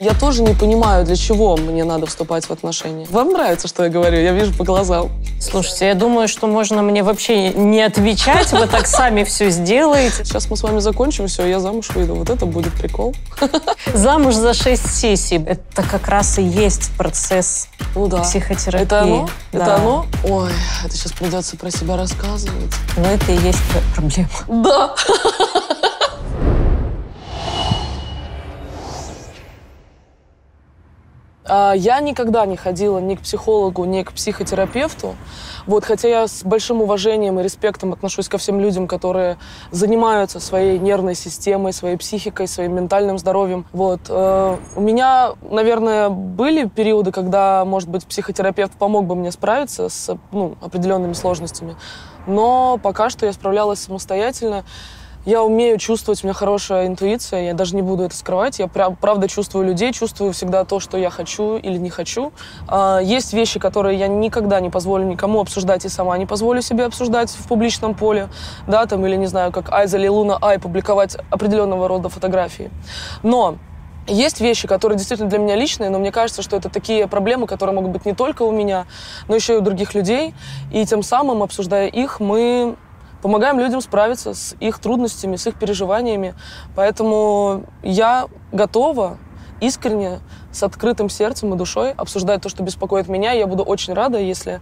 Я тоже не понимаю, для чего мне надо вступать в отношения. Вам нравится, что я говорю? Я вижу по глазам. Слушайте, я думаю, что можно мне вообще не отвечать. Вы так сами все сделаете. Сейчас мы с вами закончим все, я замуж выйду. Вот это будет прикол. Замуж за шесть сессий. Это как раз и есть процесс ну, да. психотерапии. Это оно? Да. Это оно? Ой, это сейчас придется про себя рассказывать. Но это и есть проблема. Да. А, я никогда не ходила ни к психологу, ни к психотерапевту. Вот, хотя я с большим уважением и респектом отношусь ко всем людям, которые занимаются своей нервной системой, своей психикой, своим ментальным здоровьем. Вот. Э, у меня, наверное, были периоды, когда, может быть, психотерапевт помог бы мне справиться с ну, определенными сложностями. Но пока что я справлялась самостоятельно. Я умею чувствовать, у меня хорошая интуиция, я даже не буду это скрывать. Я прям, правда чувствую людей, чувствую всегда то, что я хочу или не хочу. А, есть вещи, которые я никогда не позволю никому обсуждать и сама не позволю себе обсуждать в публичном поле, да, там, или не знаю, как Айза или Луна Ай публиковать определенного рода фотографии. Но есть вещи, которые действительно для меня личные, но мне кажется, что это такие проблемы, которые могут быть не только у меня, но еще и у других людей. И тем самым, обсуждая их, мы помогаем людям справиться с их трудностями, с их переживаниями. Поэтому я готова искренне, с открытым сердцем и душой обсуждать то, что беспокоит меня. Я буду очень рада, если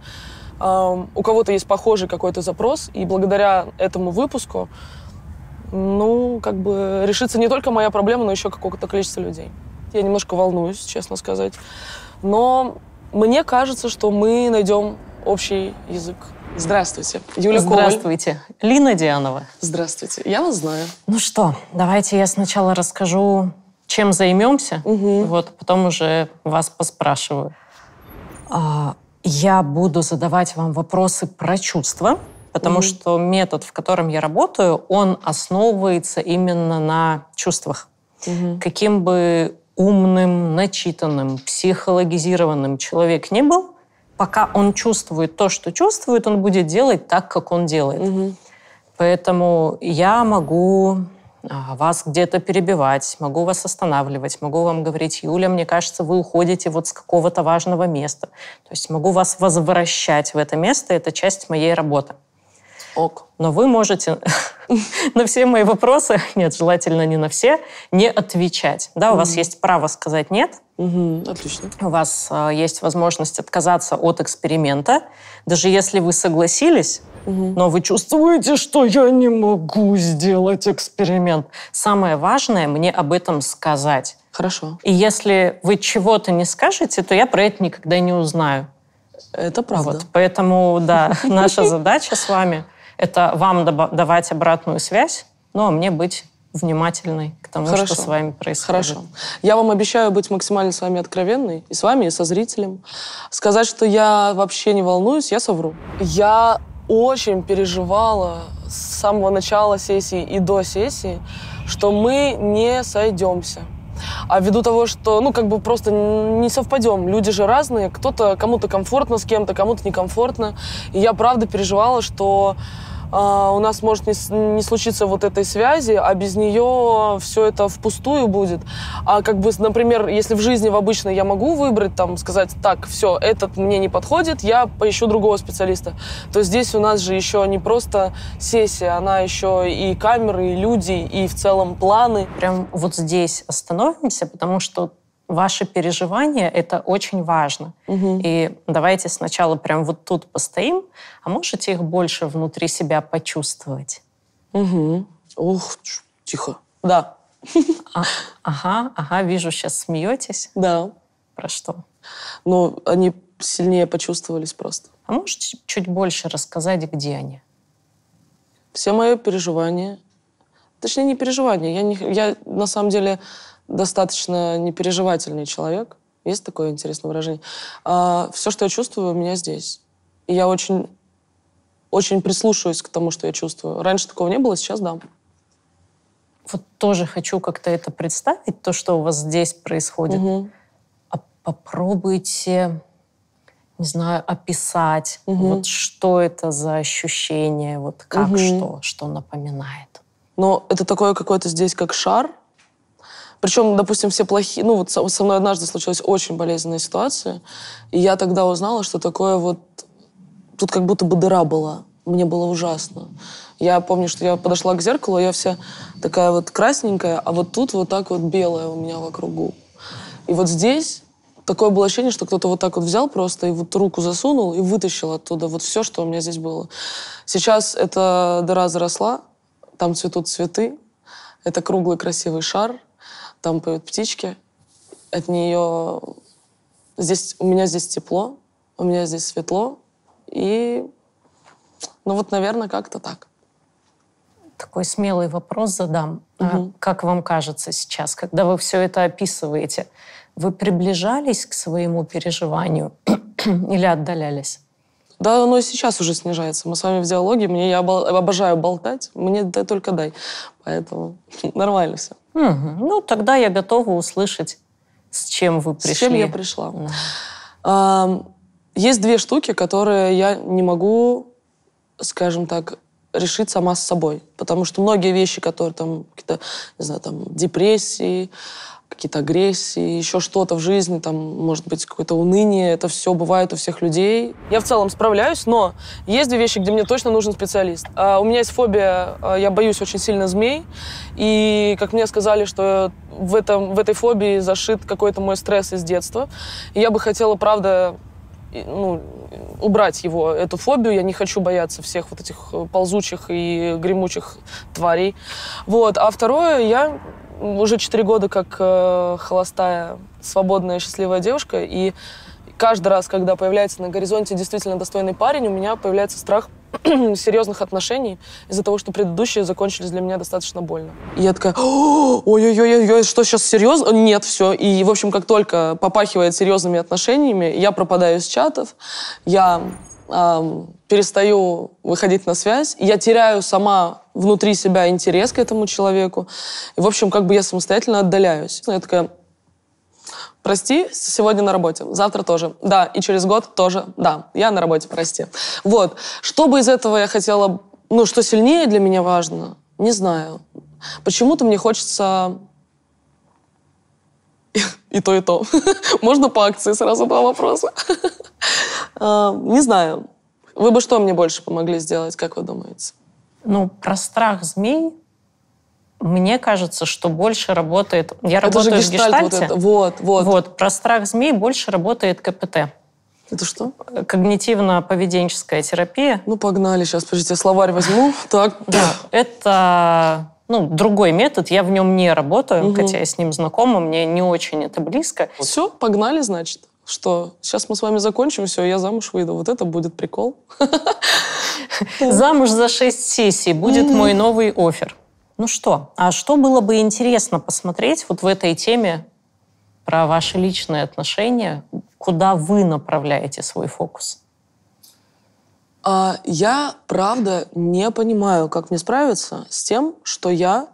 э, у кого-то есть похожий какой-то запрос, и благодаря этому выпуску, ну, как бы решится не только моя проблема, но еще какого то количества людей. Я немножко волнуюсь, честно сказать. Но мне кажется, что мы найдем общий язык. Здравствуйте. Юля Здравствуйте. Коваль. Лина Дианова. Здравствуйте. Я вас знаю. Ну что, давайте я сначала расскажу, чем займемся, угу. вот потом уже вас поспрашиваю. А, я буду задавать вам вопросы про чувства, потому угу. что метод, в котором я работаю, он основывается именно на чувствах. Угу. Каким бы умным, начитанным, психологизированным человек не был, пока он чувствует то, что чувствует, он будет делать так, как он делает. Угу. Поэтому я могу а, вас где-то перебивать, могу вас останавливать, могу вам говорить, Юля, мне кажется, вы уходите вот с какого-то важного места. То есть могу вас возвращать в это место, это часть моей работы. Ок. Но вы можете на все мои вопросы, нет, желательно не на все, не отвечать. Да, у вас есть право сказать «нет», отлично. У вас э, есть возможность отказаться от эксперимента, даже если вы согласились, угу. но вы чувствуете, что я не могу сделать эксперимент. Самое важное мне об этом сказать. Хорошо. И если вы чего-то не скажете, то я про это никогда не узнаю. Это правда. Вот, поэтому, да, наша задача с вами это вам давать обратную связь, но ну, а мне быть внимательной к тому, Хорошо. что с вами происходит. Хорошо. Я вам обещаю быть максимально с вами откровенной, и с вами, и со зрителем. Сказать, что я вообще не волнуюсь, я совру. Я очень переживала с самого начала сессии и до сессии, что мы не сойдемся. А ввиду того, что, ну, как бы просто не совпадем. Люди же разные. Кто-то, кому-то комфортно с кем-то, кому-то некомфортно. И я правда переживала, что а, у нас может не, не случиться вот этой связи, а без нее все это впустую будет. А как бы, например, если в жизни в обычной я могу выбрать, там, сказать, так, все, этот мне не подходит, я поищу другого специалиста, то здесь у нас же еще не просто сессия, она еще и камеры, и люди, и в целом планы. Прям вот здесь остановимся, потому что ваши переживания — это очень важно. Угу. И давайте сначала прям вот тут постоим, а можете их больше внутри себя почувствовать. Угу. Ух, тихо. Да. А, ага, ага, вижу, сейчас смеетесь. Да. Про что? Ну, они сильнее почувствовались просто. А можете чуть больше рассказать, где они? Все мои переживания. Точнее, не переживания. Я, не, я на самом деле достаточно непереживательный человек. Есть такое интересное выражение. А, все, что я чувствую, у меня здесь. И я очень, очень прислушиваюсь к тому, что я чувствую. Раньше такого не было, сейчас да. Вот тоже хочу как-то это представить, то, что у вас здесь происходит. Угу. А попробуйте, не знаю, описать, угу. вот что это за ощущение, вот как угу. что, что напоминает. Но это такое какое-то здесь как шар, причем, допустим, все плохие... Ну, вот со, мной однажды случилась очень болезненная ситуация, и я тогда узнала, что такое вот... Тут как будто бы дыра была. Мне было ужасно. Я помню, что я подошла к зеркалу, я вся такая вот красненькая, а вот тут вот так вот белая у меня вокруг губ. И вот здесь такое было ощущение, что кто-то вот так вот взял просто и вот руку засунул и вытащил оттуда вот все, что у меня здесь было. Сейчас эта дыра заросла, там цветут цветы, это круглый красивый шар — там поют птички, от нее здесь у меня здесь тепло, у меня здесь светло, и ну вот, наверное, как-то так. Такой смелый вопрос задам. Угу. А как вам кажется сейчас, когда вы все это описываете, вы приближались к своему переживанию или отдалялись? Да, оно и сейчас уже снижается. Мы с вами в диалоге. Мне я обожаю болтать. Мне да только дай. Поэтому нормально все. Угу. Ну, тогда я готова услышать, с чем вы пришли. С чем я пришла. Да. А, есть две штуки, которые я не могу, скажем так, решить сама с собой. Потому что многие вещи, которые там, какие-то, не знаю, там, депрессии, какие-то агрессии, еще что-то в жизни, там, может быть, какое-то уныние. Это все бывает у всех людей. Я в целом справляюсь, но есть две вещи, где мне точно нужен специалист. А, у меня есть фобия, а, я боюсь очень сильно змей. И, как мне сказали, что в, этом, в этой фобии зашит какой-то мой стресс из детства. И я бы хотела, правда, ну, убрать его, эту фобию. Я не хочу бояться всех вот этих э, ползучих и гремучих тварей. Вот. А второе, я уже 4 года как э, холостая, свободная, счастливая девушка. И каждый раз, когда появляется на горизонте действительно достойный парень, у меня появляется страх серьезных отношений из-за того, что предыдущие закончились для меня достаточно больно. И я такая, ой-ой-ой, что сейчас серьезно? Нет, все. И, в общем, как только попахивает серьезными отношениями, я пропадаю из чатов, я э, перестаю выходить на связь, я теряю сама внутри себя интерес к этому человеку. И, в общем, как бы я самостоятельно отдаляюсь. Я такая, прости, сегодня на работе, завтра тоже, да, и через год тоже, да, я на работе, прости. Вот, что бы из этого я хотела, ну, что сильнее для меня важно, не знаю. Почему-то мне хочется и то, и то. Можно по акции сразу два вопроса. А, не знаю. Вы бы что мне больше помогли сделать, как вы думаете? Ну, про страх змей мне кажется, что больше работает... Я это работаю же гештальт, в гештальте. Вот, это. вот, вот. Вот, про страх змей больше работает КПТ. Это что? Э, когнитивно-поведенческая терапия. Ну, погнали, сейчас, подождите, словарь возьму. Так. Да, это ну, другой метод, я в нем не работаю, угу. хотя я с ним знакома, мне не очень это близко. Все, погнали, значит что сейчас мы с вами закончим, все, я замуж выйду. Вот это будет прикол. Замуж за шесть сессий будет мой новый офер. Ну что, а что было бы интересно посмотреть вот в этой теме про ваши личные отношения, куда вы направляете свой фокус? А я, правда, не понимаю, как мне справиться с тем, что я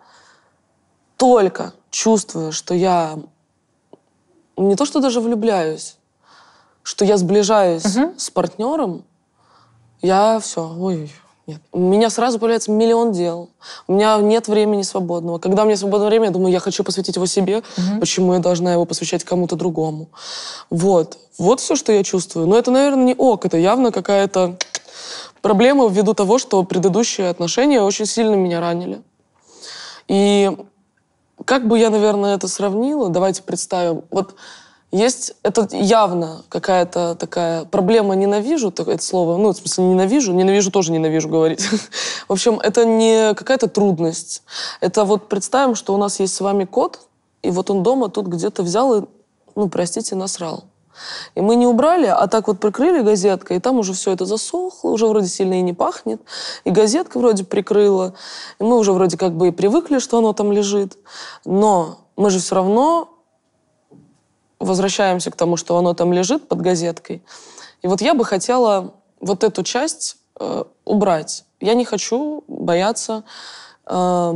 только чувствую, что я не то, что даже влюбляюсь, что я сближаюсь угу. с партнером, я все, ой-ой. Нет. У меня сразу появляется миллион дел. У меня нет времени свободного. Когда у меня свободное время, я думаю, я хочу посвятить его себе. Угу. Почему я должна его посвящать кому-то другому? Вот. Вот все, что я чувствую. Но это, наверное, не ок. Это явно какая-то проблема ввиду того, что предыдущие отношения очень сильно меня ранили. И как бы я, наверное, это сравнила, давайте представим. Вот есть, это явно какая-то такая проблема «ненавижу», это слово, ну, в смысле, ненавижу, ненавижу тоже ненавижу говорить. в общем, это не какая-то трудность. Это вот представим, что у нас есть с вами кот, и вот он дома тут где-то взял и, ну, простите, насрал. И мы не убрали, а так вот прикрыли газеткой, и там уже все это засохло, уже вроде сильно и не пахнет, и газетка вроде прикрыла, и мы уже вроде как бы и привыкли, что оно там лежит, но мы же все равно возвращаемся к тому, что оно там лежит под газеткой. И вот я бы хотела вот эту часть э, убрать. Я не хочу бояться, э,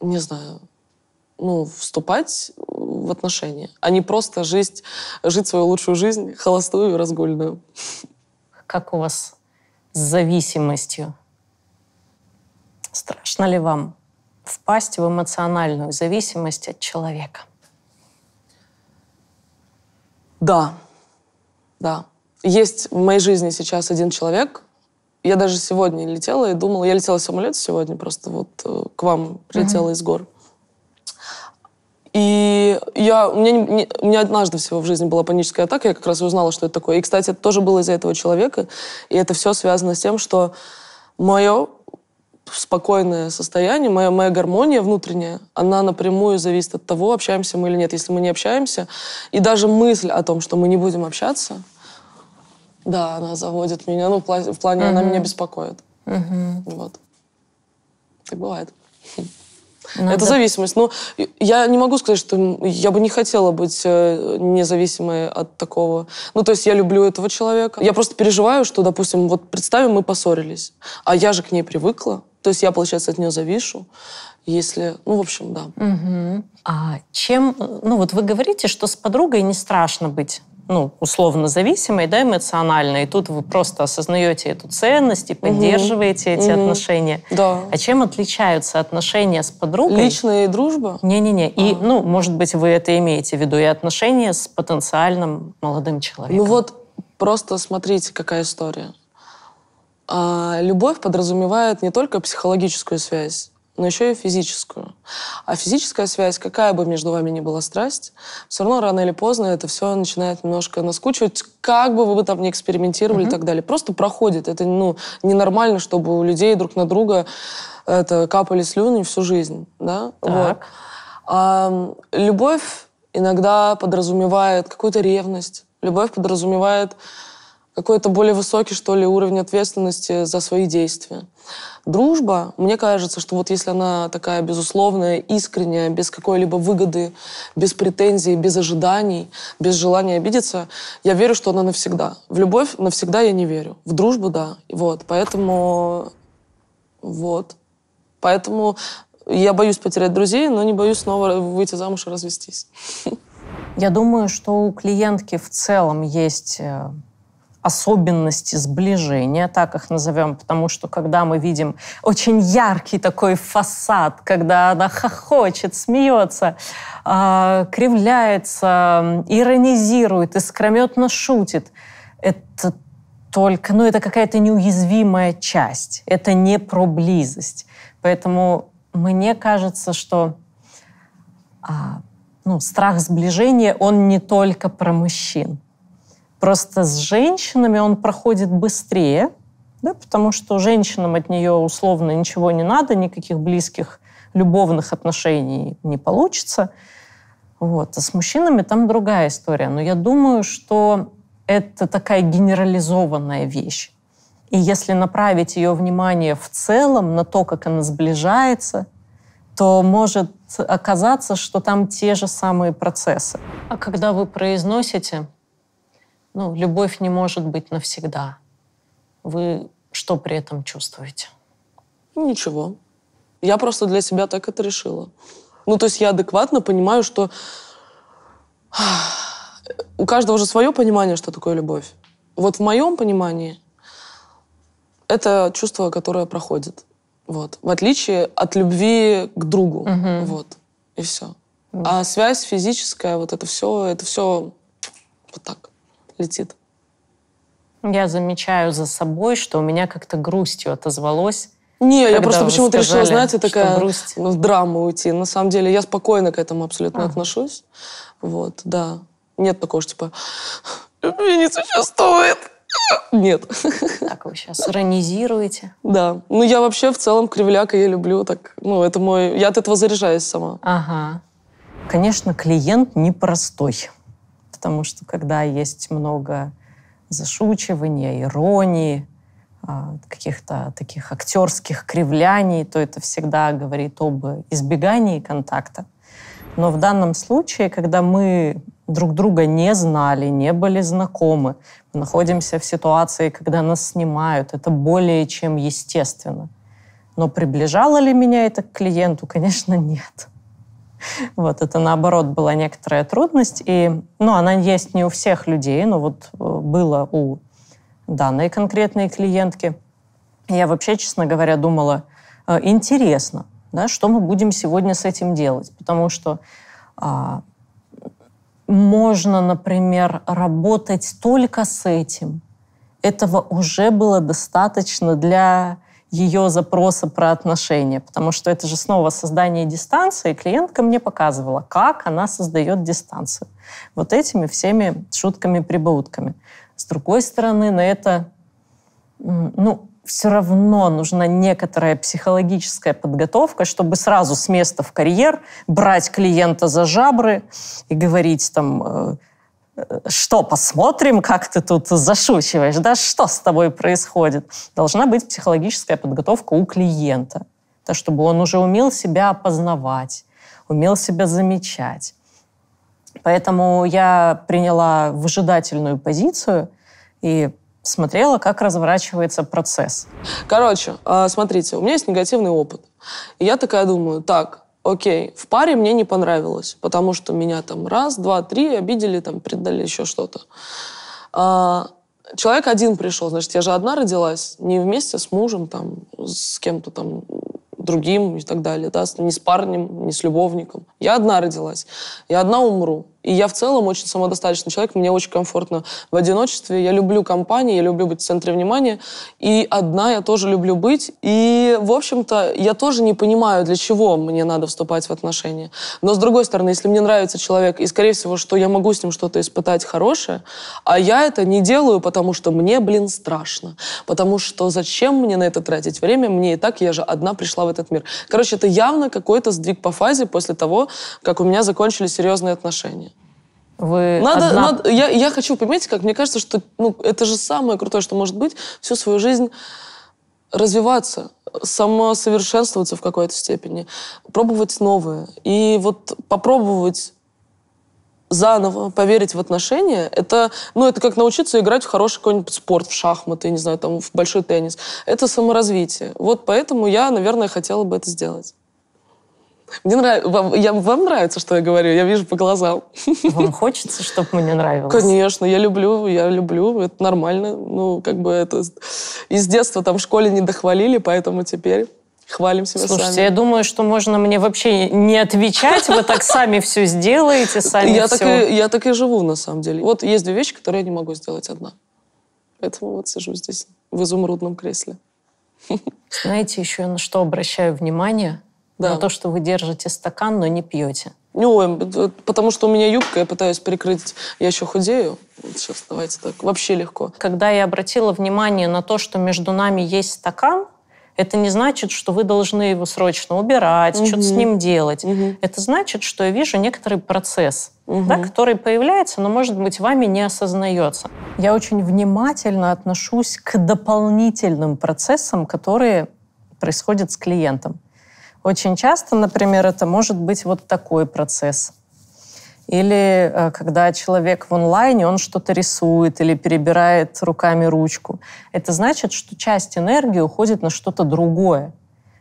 не знаю, ну, вступать в отношения, а не просто жить, жить свою лучшую жизнь холостую и разгульную. Как у вас с зависимостью? Страшно ли вам впасть в эмоциональную зависимость от человека? Да, да. Есть в моей жизни сейчас один человек. Я даже сегодня летела и думала, я летела в самолет сегодня, просто вот э, к вам прилетела mm-hmm. из гор. И я, у, меня не, не, у меня однажды всего в жизни была паническая атака, я как раз узнала, что это такое. И, кстати, это тоже было из-за этого человека. И это все связано с тем, что мое спокойное состояние, моя, моя гармония внутренняя, она напрямую зависит от того, общаемся мы или нет. Если мы не общаемся, и даже мысль о том, что мы не будем общаться, да, она заводит меня, ну, в плане угу. она меня беспокоит. Угу. Вот. Так бывает. Ну, это да. зависимость. Но ну, я не могу сказать, что я бы не хотела быть э, независимой от такого. Ну, то есть я люблю этого человека. Я просто переживаю, что, допустим, вот представим, мы поссорились, а я же к ней привыкла. То есть я, получается, от нее завишу, если... Ну, в общем, да. Угу. А чем... Ну, вот вы говорите, что с подругой не страшно быть ну, условно зависимой, да, эмоциональной. И тут вы просто осознаете эту ценность и поддерживаете угу. эти угу. отношения. Да. А чем отличаются отношения с подругой? Личная дружба? Не-не-не. А. И, ну, может быть, вы это имеете в виду. И отношения с потенциальным молодым человеком. Ну вот просто смотрите, какая история. А любовь подразумевает не только психологическую связь, но еще и физическую. А физическая связь, какая бы между вами ни была страсть, все равно рано или поздно это все начинает немножко наскучивать, как бы вы там ни экспериментировали mm-hmm. и так далее. Просто проходит. Это ну, ненормально, чтобы у людей друг на друга это, капали слюни всю жизнь. Да? Так. Вот. А, любовь иногда подразумевает какую-то ревность. Любовь подразумевает какой-то более высокий, что ли, уровень ответственности за свои действия. Дружба, мне кажется, что вот если она такая безусловная, искренняя, без какой-либо выгоды, без претензий, без ожиданий, без желания обидеться, я верю, что она навсегда. В любовь навсегда я не верю. В дружбу, да. Вот, поэтому... Вот. Поэтому я боюсь потерять друзей, но не боюсь снова выйти замуж и развестись. Я думаю, что у клиентки в целом есть э, особенности сближения, так их назовем, потому что когда мы видим очень яркий такой фасад, когда она хохочет, смеется, а, кривляется, иронизирует, искрометно шутит, это только, ну это какая-то неуязвимая часть, это не про близость. Поэтому мне кажется, что а, ну, страх сближения, он не только про мужчин. Просто с женщинами он проходит быстрее, да, потому что женщинам от нее условно ничего не надо, никаких близких любовных отношений не получится. Вот. А с мужчинами там другая история. Но я думаю, что это такая генерализованная вещь. И если направить ее внимание в целом на то, как она сближается, то может оказаться, что там те же самые процессы. А когда вы произносите ну, любовь не может быть навсегда. Вы что при этом чувствуете? Ничего. Я просто для себя так это решила. Ну, то есть я адекватно понимаю, что у каждого уже свое понимание, что такое любовь. Вот в моем понимании это чувство, которое проходит. Вот. В отличие от любви к другу. Угу. Вот. И все. Угу. А связь физическая, вот это все, это все вот так летит. Я замечаю за собой, что у меня как-то грустью отозвалось. Не, я просто почему-то решила, знаете, такая грусть. Ну, в драму уйти. На самом деле я спокойно к этому абсолютно ага. отношусь. Вот, да. Нет такого, что типа «Меня не существует». Нет. Так вы сейчас иронизируете. Да. Ну, я вообще в целом кривляка я люблю. Так, ну, это мой... Я от этого заряжаюсь сама. Ага. Конечно, клиент непростой потому что когда есть много зашучивания, иронии, а, каких-то таких актерских кривляний, то это всегда говорит об избегании контакта. Но в данном случае, когда мы друг друга не знали, не были знакомы, мы находимся в ситуации, когда нас снимают, это более чем естественно. Но приближало ли меня это к клиенту? Конечно, нет. Вот, это наоборот была некоторая трудность. И, ну, она есть не у всех людей, но вот э, было у данной конкретной клиентки. Я вообще, честно говоря, думала, э, интересно, да, что мы будем сегодня с этим делать. Потому что а, можно, например, работать только с этим. Этого уже было достаточно для ее запроса про отношения, потому что это же снова создание дистанции. Клиентка мне показывала, как она создает дистанцию. Вот этими всеми шутками-прибаутками. С другой стороны, на это ну, все равно нужна некоторая психологическая подготовка, чтобы сразу с места в карьер брать клиента за жабры и говорить там э, что, посмотрим, как ты тут зашучиваешь, да, что с тобой происходит. Должна быть психологическая подготовка у клиента, то, чтобы он уже умел себя опознавать, умел себя замечать. Поэтому я приняла выжидательную позицию и смотрела, как разворачивается процесс. Короче, а, смотрите, у меня есть негативный опыт. И я такая думаю, так, окей, в паре мне не понравилось, потому что меня там раз, два, три обидели, там, предали еще что-то. А, человек один пришел, значит, я же одна родилась, не вместе с мужем, там, с кем-то там другим и так далее, да, не с парнем, не с любовником. Я одна родилась, я одна умру. И я в целом очень самодостаточный человек, мне очень комфортно в одиночестве. Я люблю компании, я люблю быть в центре внимания. И одна я тоже люблю быть. И, в общем-то, я тоже не понимаю, для чего мне надо вступать в отношения. Но, с другой стороны, если мне нравится человек, и, скорее всего, что я могу с ним что-то испытать хорошее, а я это не делаю, потому что мне, блин, страшно. Потому что зачем мне на это тратить время? Мне и так, я же одна пришла в этот мир. Короче, это явно какой-то сдвиг по фазе после того, как у меня закончились серьезные отношения. Вы надо, одна... надо, я, я хочу, понимаете, как мне кажется, что ну, это же самое крутое, что может быть, всю свою жизнь развиваться, самосовершенствоваться в какой-то степени, пробовать новое. И вот попробовать заново поверить в отношения, это, ну, это как научиться играть в хороший какой-нибудь спорт, в шахматы, не знаю, там, в большой теннис. Это саморазвитие. Вот поэтому я, наверное, хотела бы это сделать. Мне нрав, вам, я, вам нравится, что я говорю, я вижу по глазам. Вам хочется, чтобы мне нравилось? Конечно, я люблю, я люблю, это нормально. Ну, как бы это... Из детства там в школе не дохвалили, поэтому теперь хвалим себя Слушайте, сами. я думаю, что можно мне вообще не отвечать, вы так сами все сделаете, сами я все. Так и, я так и живу, на самом деле. Вот есть две вещи, которые я не могу сделать одна. Поэтому вот сижу здесь, в изумрудном кресле. Знаете, еще на что обращаю внимание – да. Но то, что вы держите стакан, но не пьете. Не Ну, потому что у меня юбка, я пытаюсь прикрыть, я еще худею. Вот сейчас давайте так, вообще легко. Когда я обратила внимание на то, что между нами есть стакан, это не значит, что вы должны его срочно убирать, угу. что-то с ним делать. Угу. Это значит, что я вижу некоторый процесс, угу. да, который появляется, но, может быть, вами не осознается. Я очень внимательно отношусь к дополнительным процессам, которые происходят с клиентом. Очень часто, например, это может быть вот такой процесс. Или э, когда человек в онлайне, он что-то рисует или перебирает руками ручку. Это значит, что часть энергии уходит на что-то другое,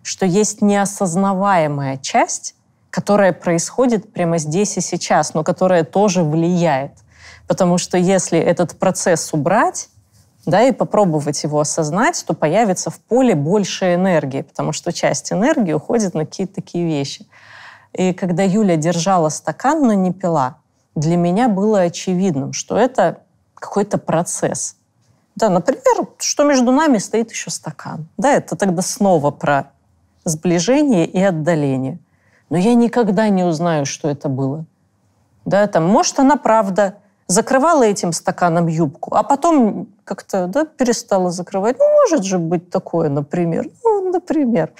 что есть неосознаваемая часть, которая происходит прямо здесь и сейчас, но которая тоже влияет. Потому что если этот процесс убрать, да, и попробовать его осознать, то появится в поле больше энергии, потому что часть энергии уходит на какие-то такие вещи. И когда Юля держала стакан, но не пила, для меня было очевидным, что это какой-то процесс. Да, например, что между нами стоит еще стакан. Да, это тогда снова про сближение и отдаление. Но я никогда не узнаю, что это было. Да, там, может, она правда закрывала этим стаканом юбку, а потом как-то да, перестала закрывать. Ну, может же быть такое, например. Ну, например.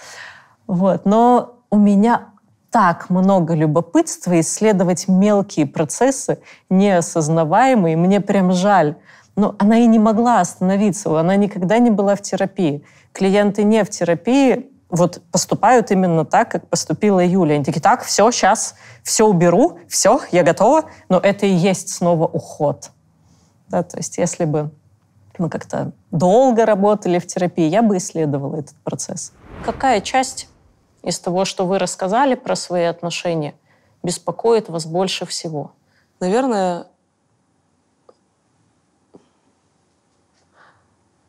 Вот. Но у меня так много любопытства исследовать мелкие процессы, неосознаваемые. Мне прям жаль. Но она и не могла остановиться. Она никогда не была в терапии. Клиенты не в терапии вот поступают именно так, как поступила Юля. Они такие, так, все, сейчас все уберу, все, я готова, но это и есть снова уход. Да, то есть если бы мы как-то долго работали в терапии, я бы исследовала этот процесс. Какая часть из того, что вы рассказали про свои отношения, беспокоит вас больше всего? Наверное,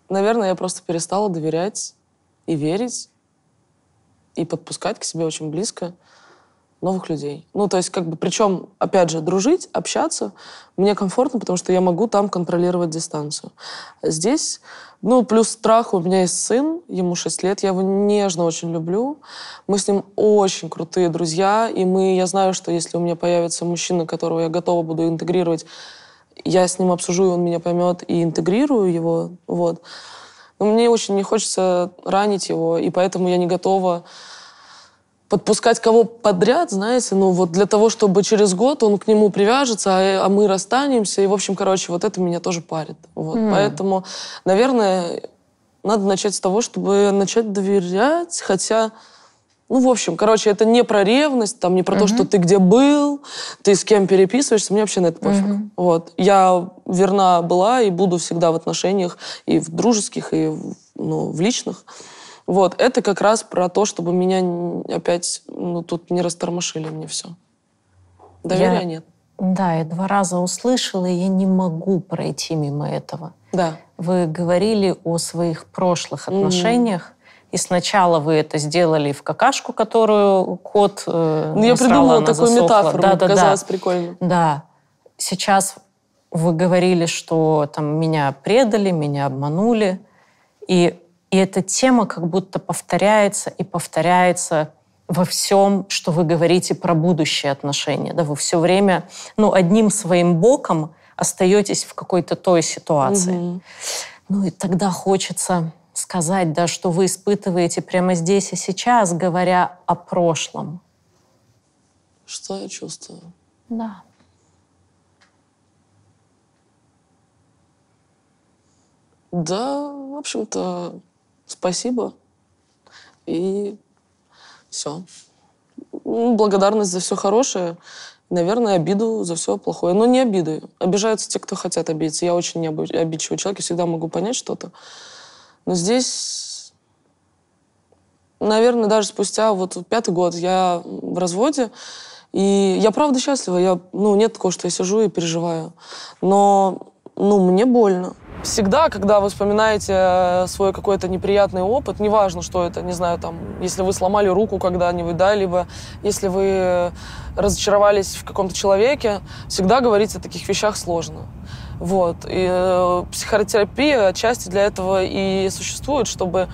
наверное, я просто перестала доверять и верить и подпускать к себе очень близко новых людей. Ну, то есть, как бы, причем, опять же, дружить, общаться мне комфортно, потому что я могу там контролировать дистанцию. Здесь, ну, плюс страх, у меня есть сын, ему 6 лет, я его нежно очень люблю. Мы с ним очень крутые друзья, и мы, я знаю, что если у меня появится мужчина, которого я готова буду интегрировать, я с ним обсужу, и он меня поймет, и интегрирую его, вот. Но ну, мне очень не хочется ранить его, и поэтому я не готова подпускать кого подряд, знаете, ну вот для того, чтобы через год он к нему привяжется, а, а мы расстанемся, и, в общем, короче, вот это меня тоже парит. Вот. Mm. Поэтому, наверное, надо начать с того, чтобы начать доверять, хотя ну, в общем, короче, это не про ревность, там не про угу. то, что ты где был, ты с кем переписываешься, мне вообще на это пофиг. Угу. Вот. Я верна была и буду всегда в отношениях и в дружеских, и в, ну, в личных. Вот. Это как раз про то, чтобы меня опять, ну, тут не растормошили мне все. Доверия я, нет. Да, я два раза услышала, и я не могу пройти мимо этого. Да. Вы говорили о своих прошлых отношениях. Mm и сначала вы это сделали в какашку, которую кот э, Ну, я придумала такую засохла. метафору, да, да, казалось да. прикольно. Да. Сейчас вы говорили, что там меня предали, меня обманули, и, и эта тема как будто повторяется и повторяется во всем, что вы говорите про будущие отношения. Да, вы все время ну, одним своим боком остаетесь в какой-то той ситуации. Угу. Ну и тогда хочется сказать, да, что вы испытываете прямо здесь и сейчас, говоря о прошлом? Что я чувствую? Да. Да, в общем-то, спасибо. И все. Благодарность за все хорошее. Наверное, обиду за все плохое. Но ну, не обиды. Обижаются те, кто хотят обидеться. Я очень не обидчивый человек. Я всегда могу понять что-то. Но здесь, наверное, даже спустя вот пятый год я в разводе, и я правда счастлива. Я, ну, нет такого, что я сижу и переживаю. Но, ну, мне больно. Всегда, когда вы вспоминаете э, свой какой-то неприятный опыт, неважно, что это, не знаю, там, если вы сломали руку когда-нибудь, да, либо если вы э, разочаровались в каком-то человеке, всегда говорить о таких вещах сложно. Вот. И э, психотерапия отчасти для этого и существует, чтобы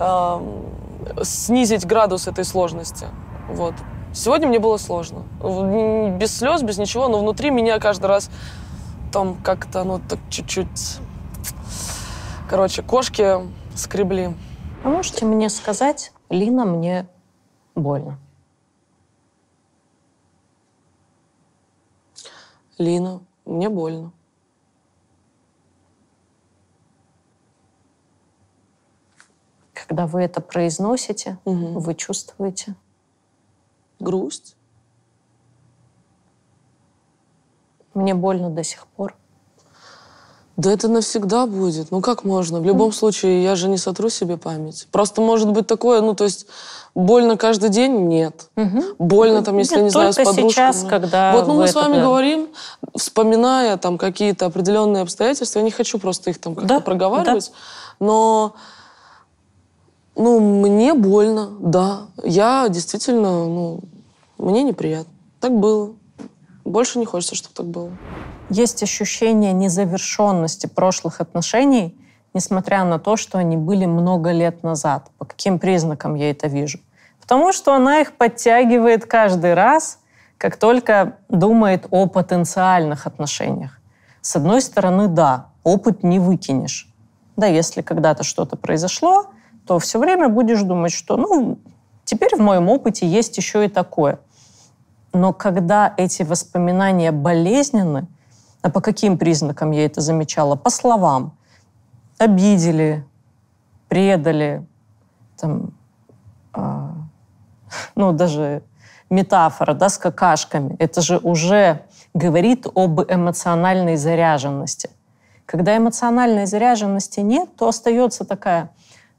э, снизить градус этой сложности. Вот. Сегодня мне было сложно. Без слез, без ничего, но внутри меня каждый раз там как-то оно ну, так чуть-чуть... Короче, кошки скребли. А можете мне сказать, Лина, мне больно? Лина, мне больно. Когда вы это произносите, угу. вы чувствуете. Грусть? Мне больно до сих пор. Да это навсегда будет. Ну как можно? В любом случае, я же не сотру себе память. Просто может быть такое, ну то есть больно каждый день? Нет. Угу. Больно там, если Нет, не знаю, с подружками. сейчас, когда Вот ну, мы с вами это... говорим, вспоминая там какие-то определенные обстоятельства. Я не хочу просто их там как-то да? проговаривать. Да. Но ну, мне больно, да. Я действительно, ну, мне неприятно. Так было. Больше не хочется, чтобы так было. Есть ощущение незавершенности прошлых отношений, несмотря на то, что они были много лет назад. По каким признакам я это вижу? Потому что она их подтягивает каждый раз, как только думает о потенциальных отношениях. С одной стороны, да, опыт не выкинешь. Да, если когда-то что-то произошло, что все время будешь думать, что, ну, теперь в моем опыте есть еще и такое. Но когда эти воспоминания болезненны, а по каким признакам я это замечала? По словам. Обидели, предали, там, э, ну, даже метафора, да, с какашками. Это же уже говорит об эмоциональной заряженности. Когда эмоциональной заряженности нет, то остается такая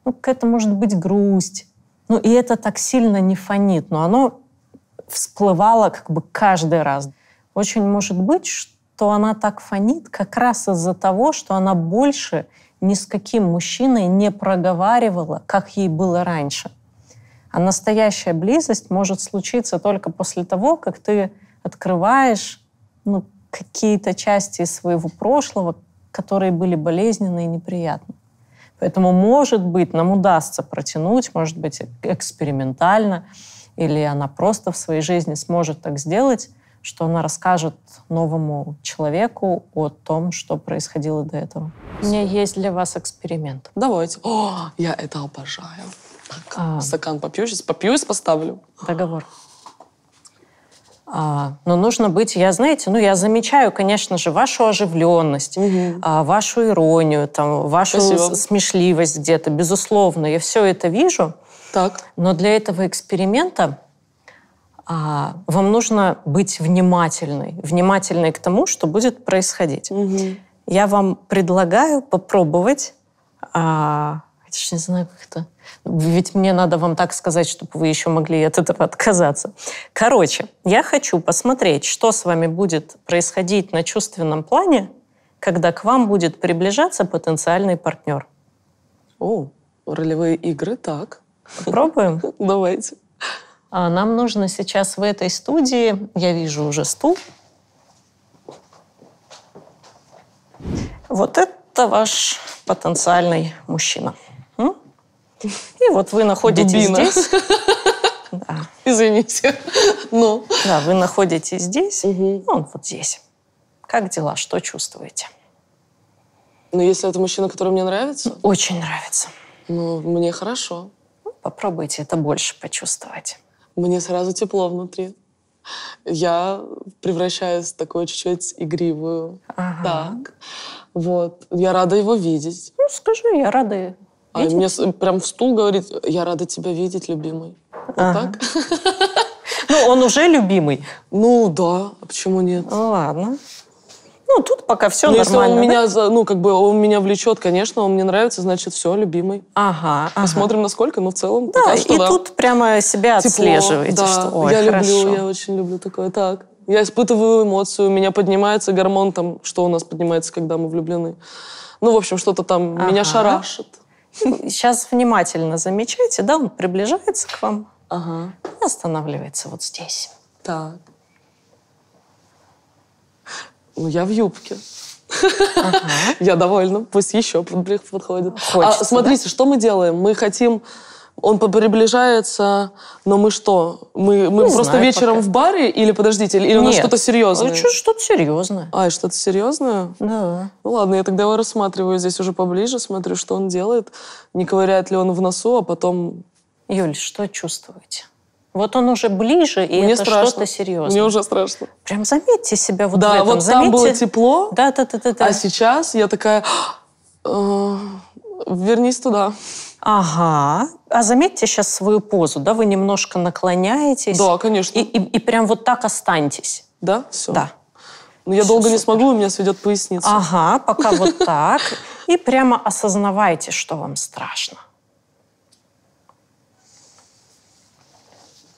ну, какая-то может быть грусть. Ну, и это так сильно не фонит, но оно всплывало как бы каждый раз. Очень может быть, что она так фонит как раз из-за того, что она больше ни с каким мужчиной не проговаривала, как ей было раньше. А настоящая близость может случиться только после того, как ты открываешь ну, какие-то части своего прошлого, которые были болезненны и неприятны. Поэтому, может быть, нам удастся протянуть, может быть, экспериментально, или она просто в своей жизни сможет так сделать, что она расскажет новому человеку о том, что происходило до этого. У меня есть для вас эксперимент. Давайте. О, я это обожаю. Так, а... Стакан попью, сейчас попью и поставлю. Договор. А, но нужно быть, я, знаете, ну, я замечаю, конечно же, вашу оживленность, угу. А, вашу иронию, там, вашу Спасибо. смешливость где-то, безусловно. Я все это вижу. Так. Но для этого эксперимента а, вам нужно быть внимательной, внимательной к тому, что будет происходить. Угу. Я вам предлагаю попробовать а, даже не знаю, как это... Ведь мне надо вам так сказать, чтобы вы еще могли от этого отказаться. Короче, я хочу посмотреть, что с вами будет происходить на чувственном плане, когда к вам будет приближаться потенциальный партнер. О, ролевые игры, так. Пробуем? Давайте. А нам нужно сейчас в этой студии, я вижу уже стул. Вот это ваш потенциальный мужчина. И вот вы находитесь Дубина. здесь. Да. Извините. Но ну. Да, вы находитесь здесь, угу. он вот здесь. Как дела? Что чувствуете? Ну, если это мужчина, который мне нравится? Ну, очень нравится. Ну, мне хорошо. Ну, попробуйте это больше почувствовать. Мне сразу тепло внутри. Я превращаюсь в такую чуть-чуть игривую. Ага. Так. Вот. Я рада его видеть. Ну, скажи, я рада а мне прям в стул говорит, я рада тебя видеть, любимый. Вот ага. так? Ну, он уже любимый. Ну, да. А почему нет? Ну, ладно. Ну, тут пока все Но ну, нормально. Если он да? меня, ну, как бы он меня влечет, конечно, он мне нравится, значит, все, любимый. Ага. Посмотрим, насколько, но в целом да, пока что, и да. тут прямо себя Тепло, отслеживаете, да. что Ой, я хорошо. люблю, я очень люблю такое. Так, я испытываю эмоцию, у меня поднимается гормон там, что у нас поднимается, когда мы влюблены. Ну, в общем, что-то там ага. меня шарашит. Сейчас внимательно замечайте, да, он приближается к вам ага. и останавливается вот здесь. Так. Ну, я в юбке. Ага. Я довольна. Пусть еще подходит. А, Хочется, а, смотрите, да? что мы делаем? Мы хотим он приближается, но мы что? Мы, мы просто вечером пока. в баре или подождите, или Нет. у нас что-то серьезное? Ну, что, что-то серьезное. А, что-то серьезное? Да. Ну ладно, я тогда его рассматриваю здесь уже поближе, смотрю, что он делает, не ковыряет ли он в носу, а потом... Юль, что чувствуете? Вот он уже ближе, и Мне это страшно. что-то серьезное. Мне уже страшно. Прям заметьте себя вот да, в этом. Да, вот заметьте... там было тепло, да, да, да, да, да. а сейчас я такая... «А, вернись туда. Ага. А заметьте сейчас свою позу, да, вы немножко наклоняетесь. Да, конечно. И, и, и прям вот так останьтесь. Да? Все. Да. Но ну, я Все долго супер. не смогу, у меня сведет поясница. Ага, пока вот так. И прямо осознавайте, что вам страшно.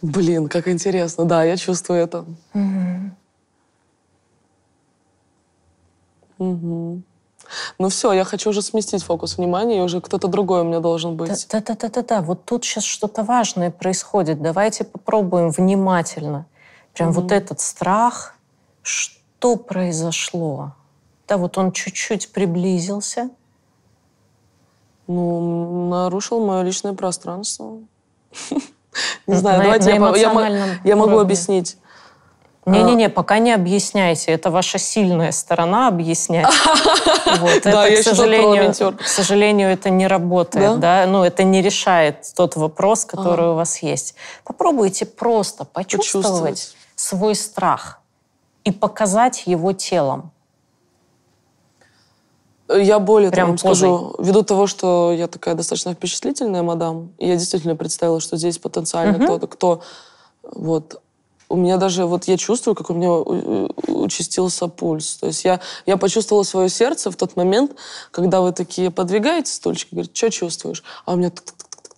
Блин, как интересно. Да, я чувствую это. Угу. Угу ну все, я хочу уже сместить фокус внимания, и уже кто-то другой у меня должен быть. Да-да-да-да, да вот тут сейчас что-то важное происходит. Давайте попробуем внимательно. Прям угу. вот этот страх, что произошло? Да, вот он чуть-чуть приблизился. Ну, нарушил мое личное пространство. Не знаю, давайте я могу объяснить. Не-не-не, а. пока не объясняйте. Это ваша сильная сторона объяснять. Вот. Это, да, к, сожалению, к сожалению, это не работает. Да? Ну, это не решает тот вопрос, который у вас есть. Попробуйте просто почувствовать, свой страх и показать его телом. Я более Прям того позой. скажу, ввиду того, что я такая достаточно впечатлительная мадам, я действительно представила, что здесь потенциально кто-то, кто вот у меня даже, вот я чувствую, как у меня э, э, участился пульс. То есть я, я почувствовала свое сердце в тот момент, когда вы такие подвигаете стульчик, говорит, что чувствуешь? А у меня... так так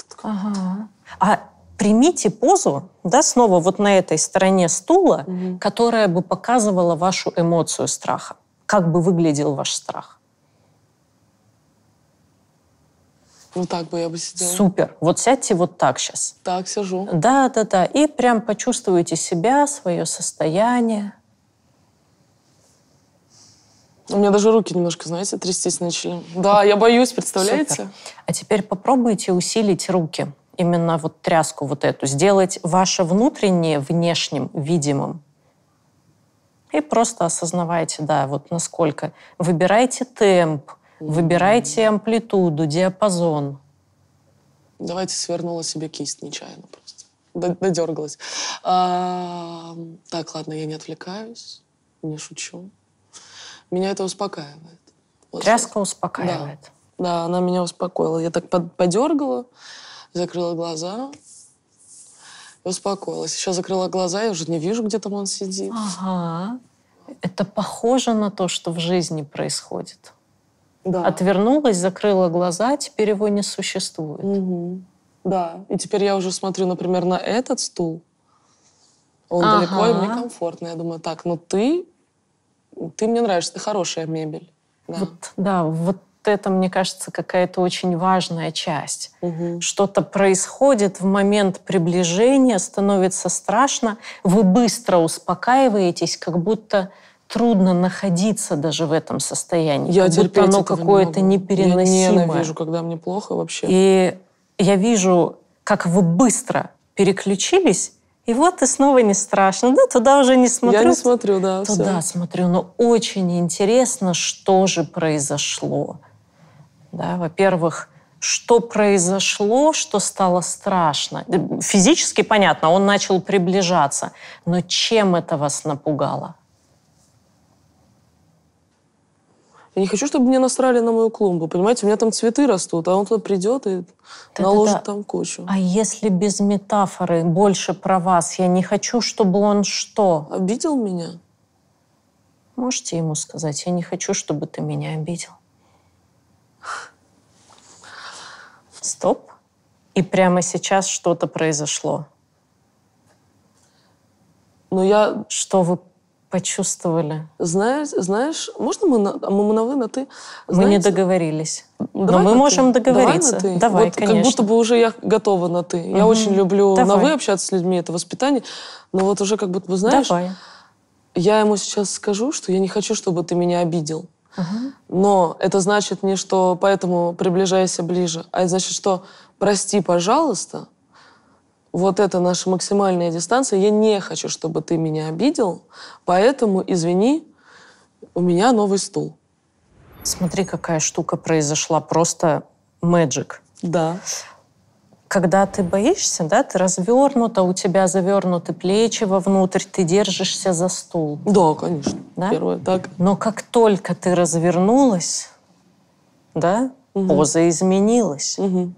так Ага. А примите позу, да, снова вот на этой стороне стула, угу. которая бы показывала вашу эмоцию страха. Как бы выглядел ваш страх? Вот так бы я бы сидела. Супер. Вот сядьте вот так сейчас. Так сижу. Да, да, да. И прям почувствуйте себя, свое состояние. У меня даже руки немножко, знаете, трястись начали. Да, я боюсь, представляете? Супер. А теперь попробуйте усилить руки. Именно вот тряску вот эту. Сделать ваше внутреннее внешним, видимым. И просто осознавайте, да, вот насколько. Выбирайте темп, Выбирайте амплитуду, диапазон. Давайте свернула себе кисть нечаянно просто. Додергалась. А, так, ладно, я не отвлекаюсь, не шучу. Меня это успокаивает. Вот Тряска сейчас. успокаивает. Да. да, она меня успокоила. Я так подергала, закрыла глаза и успокоилась. Еще закрыла глаза, я уже не вижу, где там он сидит. Ага. Это похоже на то, что в жизни происходит. Да. Отвернулась, закрыла глаза, теперь его не существует. Угу. Да. И теперь я уже смотрю, например, на этот стул. Он ага. далеко, и мне комфортно. Я думаю, так, ну ты, ты мне нравишься, ты хорошая мебель. Да, вот, да, вот это, мне кажется, какая-то очень важная часть. Угу. Что-то происходит в момент приближения, становится страшно, вы быстро успокаиваетесь, как будто трудно находиться даже в этом состоянии. Я как будто оно какое-то не непереносимое. Я ненавижу, когда мне плохо вообще. И я вижу, как вы быстро переключились, и вот и снова не страшно. Да, туда уже не смотрю. Я не смотрю, да. Туда все. смотрю, но очень интересно, что же произошло. Да, во-первых, что произошло, что стало страшно. Физически понятно, он начал приближаться, но чем это вас напугало? Я не хочу, чтобы мне насрали на мою клумбу. Понимаете, у меня там цветы растут, а он туда придет и да, наложит да, там кучу. А если без метафоры больше про вас? Я не хочу, чтобы он что? Обидел меня? Можете ему сказать, я не хочу, чтобы ты меня обидел. Стоп. И прямо сейчас что-то произошло. Ну, я... Что вы почувствовали? Знаешь, знаешь можно мы на, мы на вы, на ты? Знаете? Мы не договорились. Ну, Давай Но мы можем договориться. Давай, на ты. Давай вот, конечно. Как будто бы уже я готова на ты. Угу. Я очень люблю Давай. на вы общаться с людьми, это воспитание. Но вот уже как будто бы, знаешь, Давай. я ему сейчас скажу, что я не хочу, чтобы ты меня обидел. Угу. Но это значит не, что поэтому приближайся ближе, а это значит, что прости, пожалуйста, вот это наша максимальная дистанция, я не хочу, чтобы ты меня обидел, поэтому, извини, у меня новый стул. Смотри, какая штука произошла, просто magic. Да. Когда ты боишься, да, ты развернута, у тебя завернуты плечи вовнутрь, ты держишься за стул. Да, конечно. Да? Первое, так. Но как только ты развернулась, да, угу. поза изменилась. Угу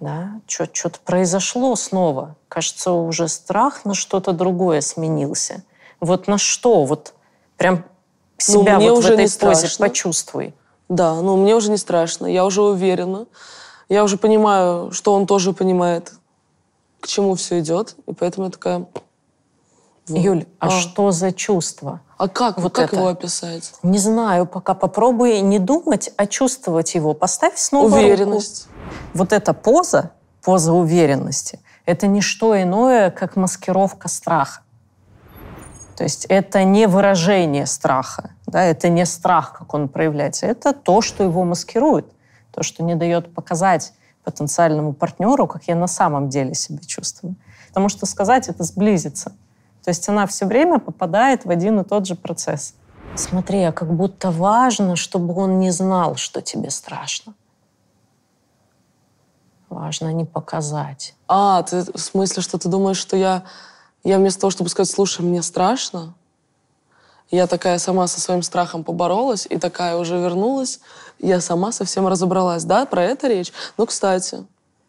да, что-то произошло снова. Кажется, уже страх на что-то другое сменился. Вот на что? Вот прям ну, себя ну, мне вот уже в этой не позе страшно. почувствуй. Да, ну мне уже не страшно, я уже уверена. Я уже понимаю, что он тоже понимает, к чему все идет. И поэтому я такая... Вот. Юль, а, а что за чувство? А как, вот как это? его описать? Не знаю пока. Попробуй не думать, а чувствовать его. Поставь снова Уверенность. Руку. Вот эта поза, поза уверенности, это не что иное, как маскировка страха. То есть это не выражение страха, да, это не страх, как он проявляется, это то, что его маскирует, то, что не дает показать потенциальному партнеру, как я на самом деле себя чувствую. Потому что сказать это сблизится. То есть она все время попадает в один и тот же процесс. Смотри, а как будто важно, чтобы он не знал, что тебе страшно. Важно не показать. А, ты в смысле, что ты думаешь, что я, я вместо того, чтобы сказать, слушай, мне страшно, я такая сама со своим страхом поборолась и такая уже вернулась, я сама совсем разобралась. Да, про это речь? Ну, кстати.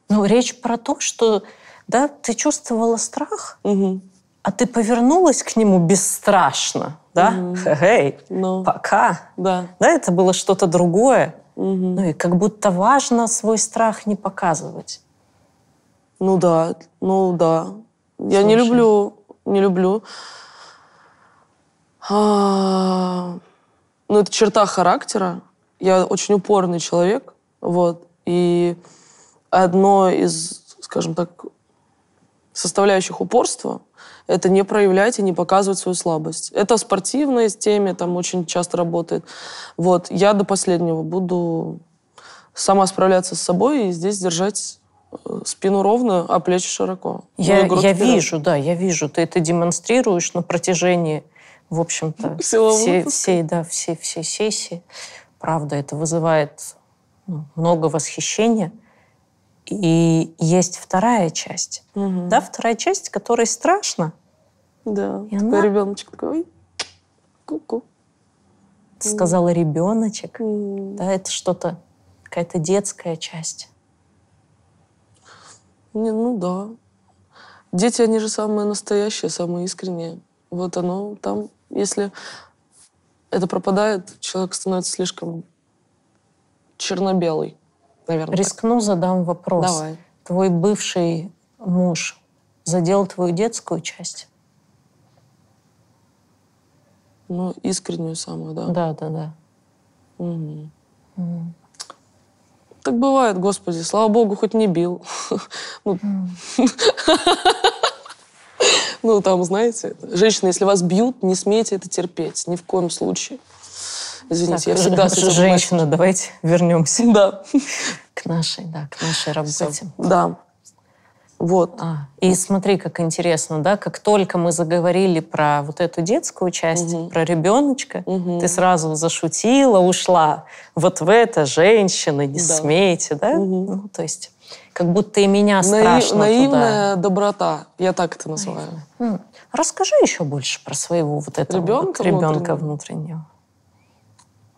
Ну, речь про то, что, да, ты чувствовала страх, угу. а ты повернулась к нему бесстрашно, да? Угу. хе ну. пока. Да. Да, это было что-то другое. Угу. Ну и как будто важно свой страх не показывать. Ну да, ну да. Слушай. Я не люблю, не люблю. А, ну это черта характера. Я очень упорный человек, вот. И одно из, скажем так, составляющих упорства это не проявлять и не показывать свою слабость. Это в спортивной теме, там очень часто работает. Вот, я до последнего буду сама справляться с собой и здесь держать э, спину ровно, а плечи широко. Ну, я, я вижу, да, я вижу. Ты это демонстрируешь на протяжении, в общем-то, всей, всей, да, всей, всей сессии. Правда, это вызывает ну, много восхищения. И есть вторая часть. Угу. Да, вторая часть, которой страшно. Да. И такой она... ребеночек такой, ой, ку-ку. Ты сказала ребеночек. Mm. Да, это что-то, какая-то детская часть. Не, ну да. Дети, они же самые настоящие, самые искренние. Вот оно там. Если это пропадает, человек становится слишком черно-белый наверное. Рискну, так. задам вопрос. Давай. Твой бывший муж задел твою детскую часть? Ну, искреннюю самую, да. Да, да, да. Угу. Угу. Так бывает, господи. Слава богу, хоть не бил. Ну, ну, там, знаете, женщины, если вас бьют, не смейте это терпеть. Ни в коем случае. Извините, так, я всегда с этим Женщина, плачу. давайте вернемся. Да. К нашей, да, к нашей работе. Да. Вот. А, и смотри, как интересно, да, как только мы заговорили про вот эту детскую часть, угу. про ребеночка, угу. ты сразу зашутила, ушла. Вот в это женщины, не да. смейте, да? Угу. Ну, то есть как будто и меня страшно Наивная туда. доброта, я так это называю. Наивная. Расскажи еще больше про своего вот этого ребенка, вот, ребенка внутреннего. внутреннего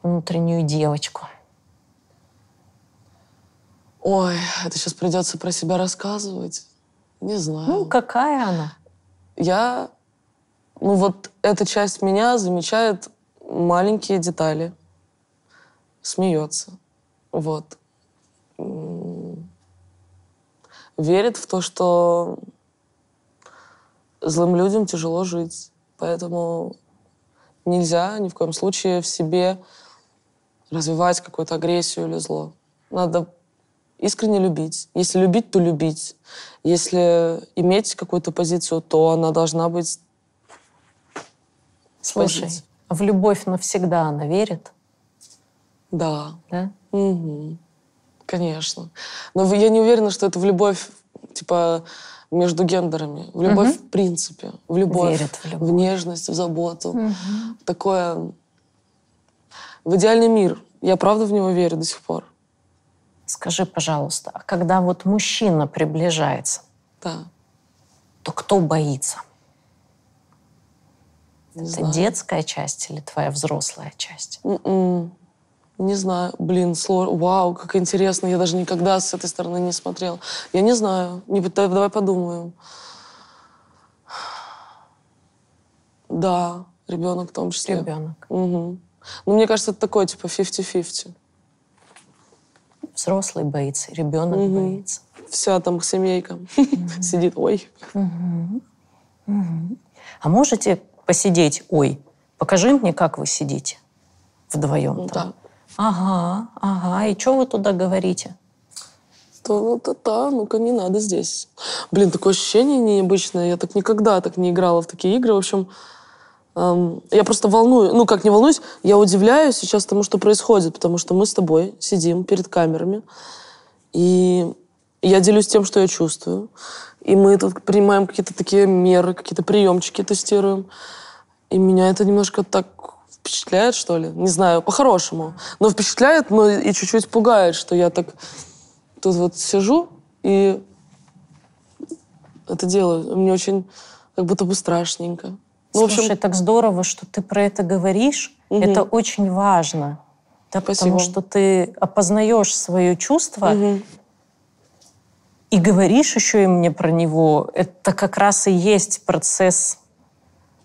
внутреннюю девочку. Ой, это сейчас придется про себя рассказывать. Не знаю. Ну, какая она? Я... Ну, вот эта часть меня замечает маленькие детали. Смеется. Вот. Верит в то, что злым людям тяжело жить. Поэтому нельзя ни в коем случае в себе развивать какую-то агрессию или зло. Надо искренне любить. Если любить, то любить. Если иметь какую-то позицию, то она должна быть... Слушай, позиции. в любовь навсегда она верит? Да. Да? Угу. Конечно. Но я не уверена, что это в любовь, типа, между гендерами. В любовь угу. в принципе. В любовь, Верит в любовь. В нежность, в заботу. Угу. Такое в идеальный мир. Я правда в него верю до сих пор. Скажи, пожалуйста, а когда вот мужчина приближается, да. то кто боится? Не Это знаю. детская часть или твоя взрослая часть? Mm-mm. М-м. Не знаю. Блин, слор... вау, как интересно. Я даже никогда с этой стороны не смотрел. Я не знаю. Не... Давай подумаем. Да, ребенок в том числе. Ребенок. Угу. Ну, мне кажется, это такое, типа, 50-50. Взрослый боится, ребенок угу. боится. Вся а там семейка угу. сидит, ой. Угу. Угу. А можете посидеть, ой, покажи мне, как вы сидите вдвоем там. Да. Ага, ага, и что вы туда говорите? То, ну то, то. ну-ка, не надо здесь. Блин, такое ощущение необычное. Я так никогда так не играла в такие игры. В общем, я просто волную, ну как не волнуюсь, я удивляюсь сейчас тому, что происходит, потому что мы с тобой сидим перед камерами, и я делюсь тем, что я чувствую. И мы тут принимаем какие-то такие меры, какие-то приемчики тестируем. И меня это немножко так впечатляет, что ли. Не знаю, по-хорошему. Но впечатляет, но и чуть-чуть пугает, что я так тут вот сижу и это делаю. Мне очень как будто бы страшненько. Слушай, в общем... так здорово, что ты про это говоришь. Угу. Это очень важно. Да, потому что ты опознаешь свое чувство угу. и говоришь еще и мне про него. Это как раз и есть процесс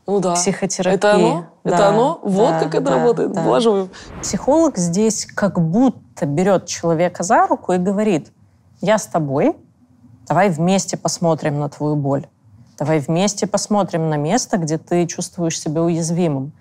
ну, да. психотерапии. Это оно? Да, это оно? Вот да, как это да, работает. Да. Боже мой. Психолог здесь как будто берет человека за руку и говорит, я с тобой, давай вместе посмотрим на твою боль. Давай вместе посмотрим на место, где ты чувствуешь себя уязвимым.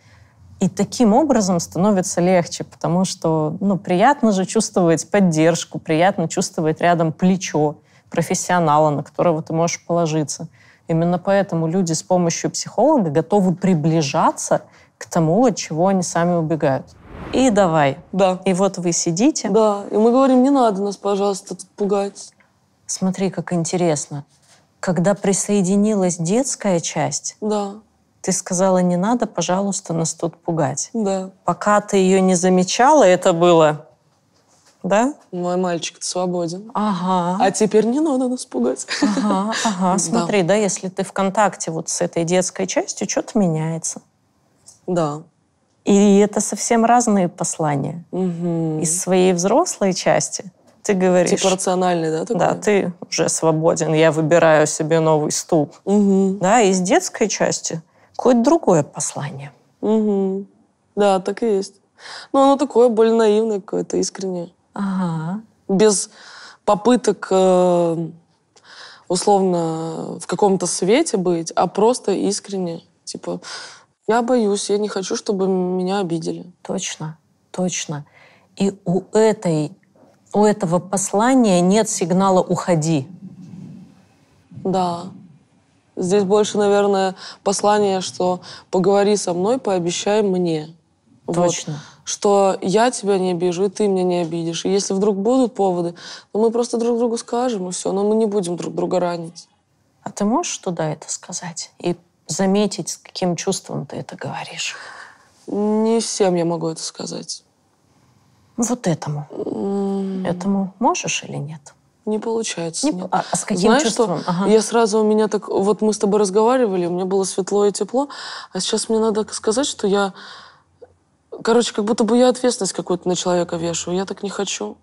И таким образом становится легче, потому что ну, приятно же чувствовать поддержку, приятно чувствовать рядом плечо профессионала, на которого ты можешь положиться. Именно поэтому люди с помощью психолога готовы приближаться к тому, от чего они сами убегают. И давай. Да. И вот вы сидите. Да. И мы говорим, не надо нас, пожалуйста, пугать. Смотри, как интересно когда присоединилась детская часть, да. ты сказала, не надо, пожалуйста, нас тут пугать. Да. Пока ты ее не замечала, это было... Да? Мой мальчик свободен. Ага. А теперь не надо нас пугать. Ага, ага. Смотри, да. да, если ты в контакте вот с этой детской частью, что-то меняется. Да. И это совсем разные послания. Угу. Из своей взрослой части – ты говоришь... Типа рациональный, да? Такой? Да, ты уже свободен, я выбираю себе новый стул. Угу. Да, из детской части какое-то другое послание. Угу. Да, так и есть. Но ну, оно такое, более наивное какое-то, искреннее. Ага. Без попыток э, условно в каком-то свете быть, а просто искренне. Типа, я боюсь, я не хочу, чтобы меня обидели. Точно, точно. И у этой у этого послания нет сигнала «уходи». Да. Здесь больше, наверное, послание, что поговори со мной, пообещай мне. Точно. Вот. Что я тебя не обижу, и ты меня не обидишь. И если вдруг будут поводы, то мы просто друг другу скажем, и все. Но мы не будем друг друга ранить. А ты можешь туда это сказать? И заметить, с каким чувством ты это говоришь? Не всем я могу это сказать. Вот этому. Mm. Этому можешь или нет? Не получается. Не, нет. А, а с каким Знаешь, чувством? Что? Ага. Я сразу у меня так... Вот мы с тобой разговаривали, у меня было светло и тепло, а сейчас мне надо сказать, что я... Короче, как будто бы я ответственность какую-то на человека вешаю. Я так не хочу.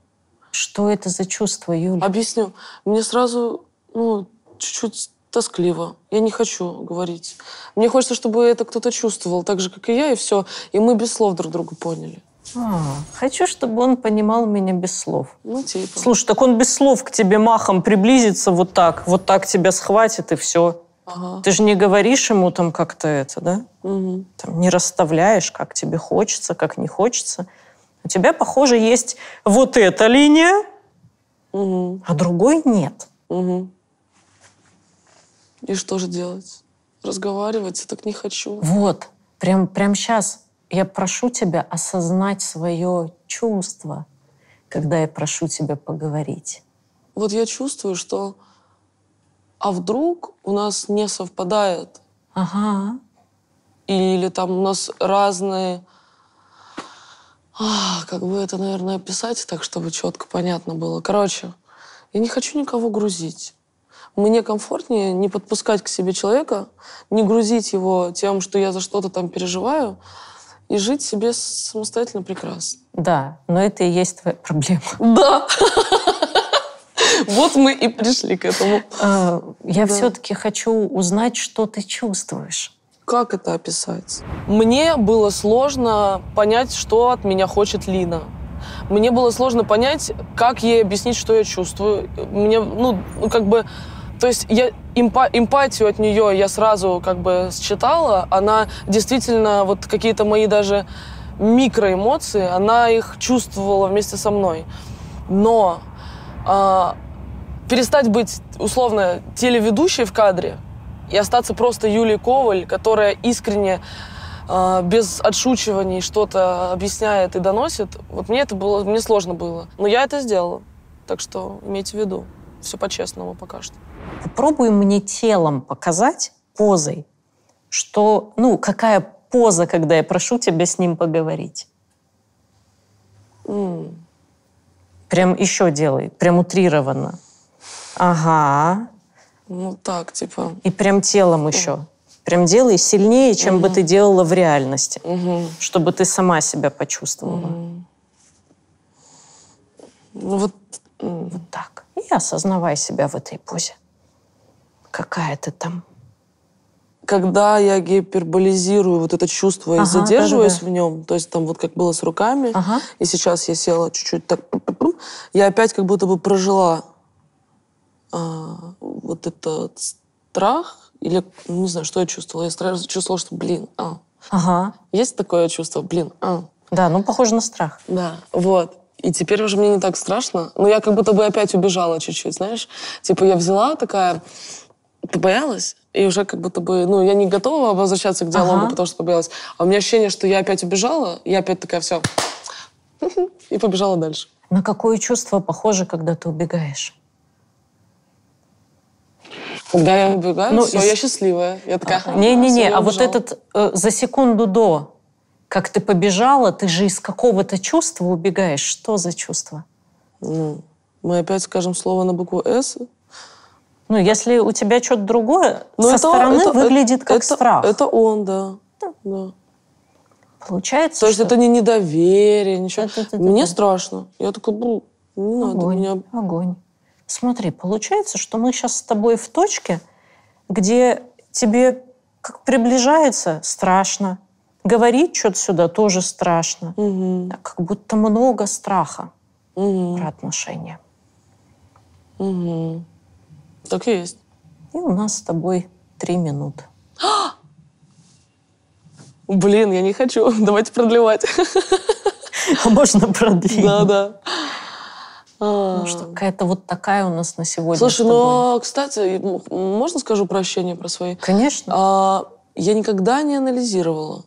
Что это за чувство, Юля? Объясню. Мне сразу, ну, чуть-чуть тоскливо. Я не хочу говорить. Мне хочется, чтобы это кто-то чувствовал, так же, как и я, и все. И мы без слов друг друга поняли. А, хочу, чтобы он понимал меня без слов. Ну, типа. Слушай, так он без слов к тебе махом приблизится вот так, вот так тебя схватит и все. Ага. Ты же не говоришь ему там как-то это, да? Угу. Там не расставляешь, как тебе хочется, как не хочется. У тебя, похоже, есть вот эта линия, угу. а другой нет. Угу. И что же делать? Разговаривать я так не хочу. Вот, прям, прям сейчас я прошу тебя осознать свое чувство, когда я прошу тебя поговорить. Вот я чувствую, что а вдруг у нас не совпадает? Ага. Или там у нас разные... А, как бы это, наверное, описать так, чтобы четко понятно было. Короче, я не хочу никого грузить. Мне комфортнее не подпускать к себе человека, не грузить его тем, что я за что-то там переживаю, и жить себе самостоятельно прекрасно. Да, но это и есть твоя проблема. Да. Вот мы и пришли к этому. А, я все-таки хочу узнать, что ты чувствуешь. Как это описать? Мне было сложно понять, что от меня хочет Лина. Мне было сложно понять, как ей объяснить, что я чувствую. Мне, ну, как бы то есть я эмпа эмпатию от нее я сразу как бы считала. Она действительно, вот какие-то мои даже микроэмоции, она их чувствовала вместе со мной. Но э, перестать быть, условно, телеведущей в кадре и остаться просто Юлей Коваль, которая искренне а, без отшучиваний что-то объясняет и доносит, вот мне это было, мне сложно было. Но я это сделала. Так что имейте в виду все по-честному пока что. Попробуй мне телом показать, позой, что, ну, какая поза, когда я прошу тебя с ним поговорить. Mm. Прям еще делай, прям утрированно. Ага. Ну так, типа. И прям телом еще. Прям делай сильнее, чем mm бы ты делала в реальности, mm чтобы ты сама себя почувствовала. Mm-hmm. Ну вот, вот так и осознавай себя в этой позе. Какая ты там когда я гиперболизирую вот это чувство ага, и задерживаюсь да, да, в нем, то есть там вот как было с руками, ага. и сейчас я села чуть-чуть так, я опять как будто бы прожила а, вот этот страх, или не знаю, что я чувствовала. Я сразу чувствовала, что, блин, а. Ага. Есть такое чувство, блин, а. Да, ну похоже на страх. Да, вот. И теперь уже мне не так страшно. Но я как будто бы опять убежала чуть-чуть, знаешь. Типа я взяла такая, ты боялась, и уже как будто бы, ну, я не готова возвращаться к диалогу, ага. потому что побоялась. А у меня ощущение, что я опять убежала, я опять такая, все, и побежала дальше. На какое чувство похоже, когда ты убегаешь? Когда я убегаю, ну, все, из... я счастливая. Я такая, не-не-не, а, не, не, не, а вот этот э, за секунду до, как ты побежала, ты же из какого-то чувства убегаешь. Что за чувство? Ну, мы опять скажем слово на букву «С». Ну, если у тебя что-то другое, Но ну, со это, стороны это, выглядит это, как это, страх. Это он, да. да. да. Получается, То есть это не недоверие, ничего. Это, это, Мне это. страшно. Я такой, ну, не надо огонь, меня... Огонь. Смотри, получается, что мы сейчас с тобой в точке, где тебе как приближается страшно, Говорить что-то сюда тоже страшно. Угу. Как будто много страха угу. про отношения. Угу. Так и есть. И у нас с тобой три минуты. Блин, я не хочу. Давайте продлевать. А можно продлить? Да, да. Потому а. ну что какая-то вот такая у нас на сегодня. Слушай, ну, а, кстати, можно скажу прощение про свои? Конечно. А, я никогда не анализировала.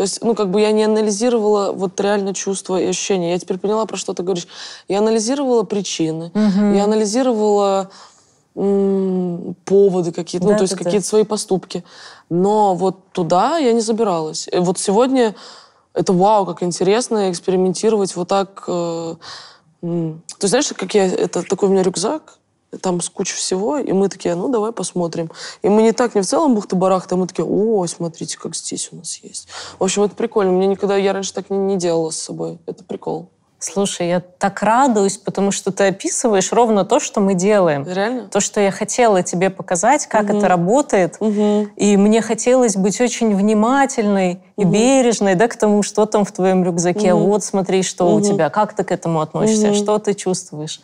То есть, ну, как бы я не анализировала вот реально чувства и ощущения. Я теперь поняла, про что ты говоришь. Я анализировала причины, угу. я анализировала поводы какие-то, да, ну, то есть какие-то свои поступки. Но вот туда я не забиралась. И вот сегодня это вау, как интересно экспериментировать вот так. Э, м- то есть знаешь, как я, это такой у меня рюкзак, там с куча всего, и мы такие, ну, давай посмотрим. И мы не так, не в целом бухта-барахта, мы такие, о, смотрите, как здесь у нас есть. В общем, это прикольно. Мне никогда, я раньше так не, не делала с собой. Это прикол. Слушай, я так радуюсь, потому что ты описываешь ровно то, что мы делаем. Реально? То, что я хотела тебе показать, как угу. это работает. Угу. И мне хотелось быть очень внимательной угу. и бережной да, к тому, что там в твоем рюкзаке. Угу. Вот смотри, что угу. у тебя, как ты к этому относишься, угу. что ты чувствуешь.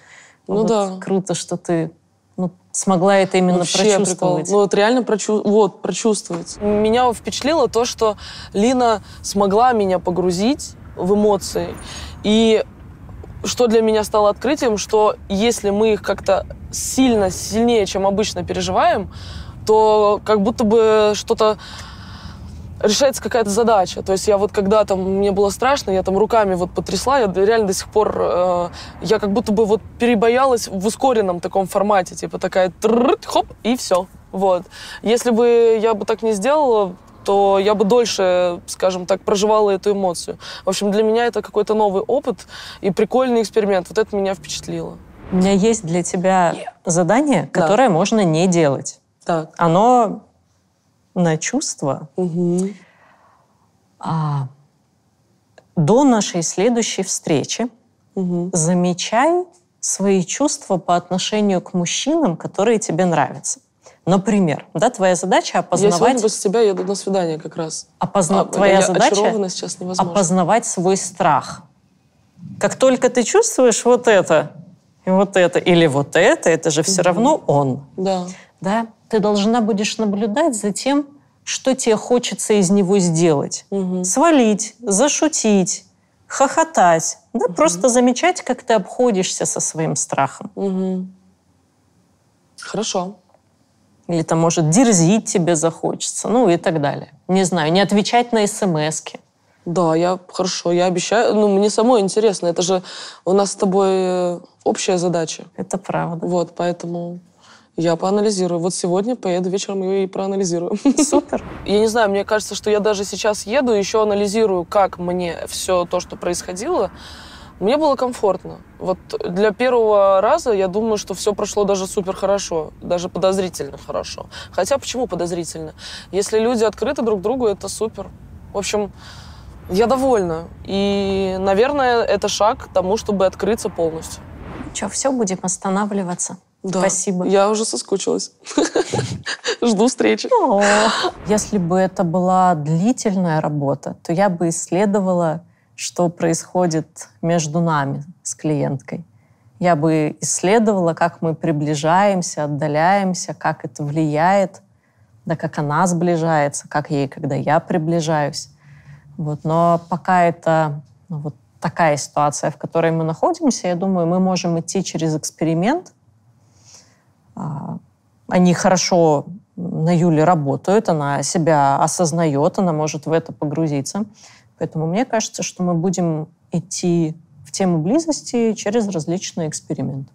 А ну вот да. Круто, что ты ну, смогла это именно Вообще прочувствовать. Прикол. Ну вот реально прочу... вот, прочувствовать. Меня впечатлило то, что Лина смогла меня погрузить в эмоции. И что для меня стало открытием, что если мы их как-то сильно, сильнее, чем обычно переживаем, то как будто бы что-то решается какая-то задача. То есть я вот когда там мне было страшно, я там руками вот потрясла, я реально до сих пор, э, я как будто бы вот перебоялась в ускоренном таком формате, типа такая хоп и все. Вот. Если бы я бы так не сделала, то я бы дольше, скажем так, проживала эту эмоцию. В общем, для меня это какой-то новый опыт и прикольный эксперимент. Вот это меня впечатлило. У меня есть для тебя задание, которое да. можно не делать. Так. Оно на чувства угу. а, до нашей следующей встречи угу. замечай свои чувства по отношению к мужчинам, которые тебе нравятся. Например, да, твоя задача опознавать... Я сегодня после тебя еду на свидание как раз. Опозна... А, твоя задача сейчас невозможно. опознавать свой страх. Как только ты чувствуешь вот это, и вот это, или вот это, это же все угу. равно он. Да. Да. Ты должна будешь наблюдать за тем, что тебе хочется из него сделать. Угу. Свалить, зашутить, хохотать. Да, угу. просто замечать, как ты обходишься со своим страхом. Угу. Хорошо. Или там, может, дерзить тебе захочется, ну и так далее. Не знаю, не отвечать на смс -ки. Да, я хорошо, я обещаю. Ну, мне самой интересно, это же у нас с тобой э, общая задача. Это правда. Вот, поэтому я поанализирую. Вот сегодня поеду вечером ее и проанализирую. Супер. Я не знаю, мне кажется, что я даже сейчас еду, еще анализирую, как мне все то, что происходило. Мне было комфортно. Вот для первого раза я думаю, что все прошло даже супер хорошо, даже подозрительно хорошо. Хотя почему подозрительно? Если люди открыты друг другу, это супер. В общем, я довольна. И, наверное, это шаг к тому, чтобы открыться полностью. Ну что, все будем останавливаться. Да. Спасибо. Я уже соскучилась. Жду встречи. Если бы это была длительная работа, то я бы исследовала, что происходит между нами с клиенткой. Я бы исследовала, как мы приближаемся, отдаляемся, как это влияет, да как она сближается, как ей, когда я приближаюсь. Вот. Но пока это ну, вот такая ситуация, в которой мы находимся, я думаю, мы можем идти через эксперимент, а, они хорошо на Юле работают, она себя осознает, она может в это погрузиться. Поэтому мне кажется, что мы будем идти в тему близости через различные эксперименты.